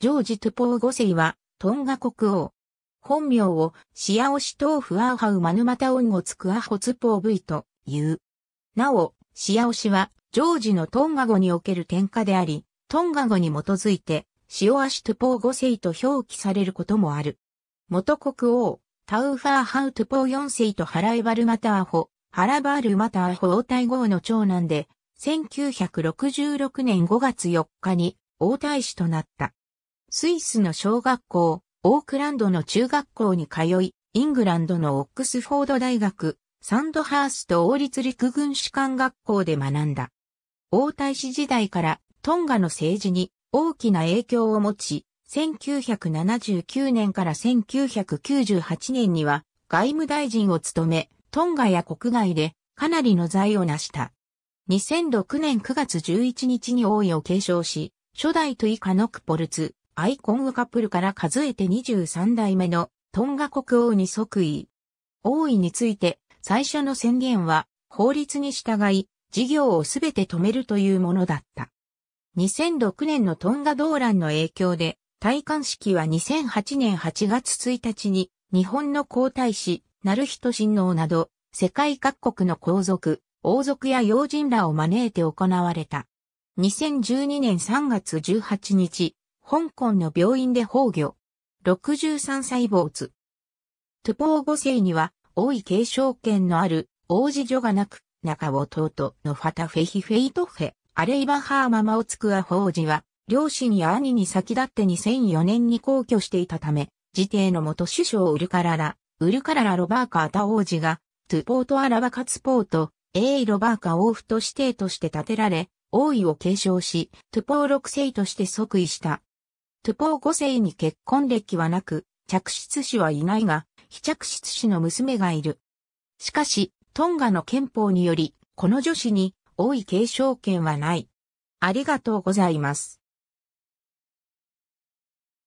ジョージ・トゥポー5世は、トンガ国王。本名を、シアオシトーフアーハウマヌマタオンゴツクアホツポーブイという。なお、シアオシは、ジョージのトンガ語における天下であり、トンガ語に基づいて、シオアシトゥポー5世と表記されることもある。元国王、タウファーハウトゥポー4世とハライバルマタアホ、ハラバールマタアホ王太号の長男で、1966年5月4日に王太子となった。スイスの小学校、オークランドの中学校に通い、イングランドのオックスフォード大学、サンドハースト王立陸軍士官学校で学んだ。王太子時代からトンガの政治に大きな影響を持ち、1979年から1998年には外務大臣を務め、トンガや国外でかなりの財を成した。2006年9月11日に王位を継承し、初代と以下のクポルツ、アイコンウカプルから数えて23代目のトンガ国王に即位。王位について最初の宣言は法律に従い事業をすべて止めるというものだった。2006年のトンガ動乱の影響で戴冠式は2008年8月1日に日本の皇太子、ナルヒト親王など世界各国の皇族、王族や要人らを招いて行われた。2012年3月18日、香港の病院で崩御。63歳没。トゥポー5世には、王位継承権のある王子女がなく、中尾弟のファタフェヒフェイトフェ、アレイバハーママオツクア法子は、両親や兄に先立って2004年に皇居していたため、自邸の元首相ウルカララ、ウルカララロバーカータ王子が、トゥポートアラバカツポート、エイロバーカ王府と指定として建てられ、王位を継承し、トゥポー6世として即位した。トゥポー5世に結婚歴はなく、着室子はいないが、非着室子の娘がいる。しかし、トンガの憲法により、この女子に多い継承権はない。ありがとうございます。